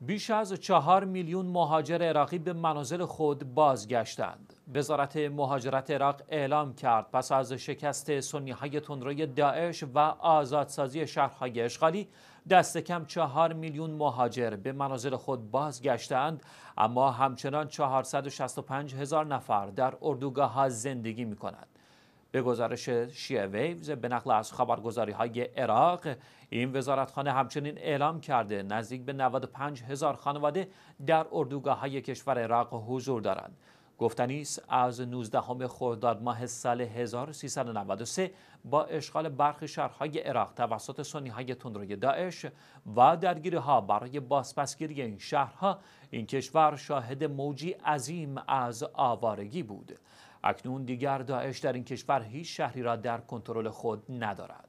بیش از چهار میلیون مهاجر عراقی به منازل خود بازگشتند. وزارت مهاجرت عراق اعلام کرد پس از شکست سنی های تندروی داعش و آزادسازی شهرهای اشغالی دست کم چهار میلیون مهاجر به منازل خود بازگشتند اما همچنان 465 هزار نفر در اردوگاه ها زندگی می کند. به گزارش شیعه ویوز به نقل از خبرگزاری های عراق این وزارتخانه همچنین اعلام کرده نزدیک به 95 هزار خانواده در اردوگاه های کشور عراق حضور دارند گفتنی از 19 خرداد ماه سال 1393 با اشغال برخی شهرهای عراق توسط سنی های تندروی داعش و درگیری ها برای بازپسگیری این شهرها این کشور شاهد موجی عظیم از آوارگی بود اکنون دیگر داعش در این کشور هیچ شهری را در کنترل خود ندارد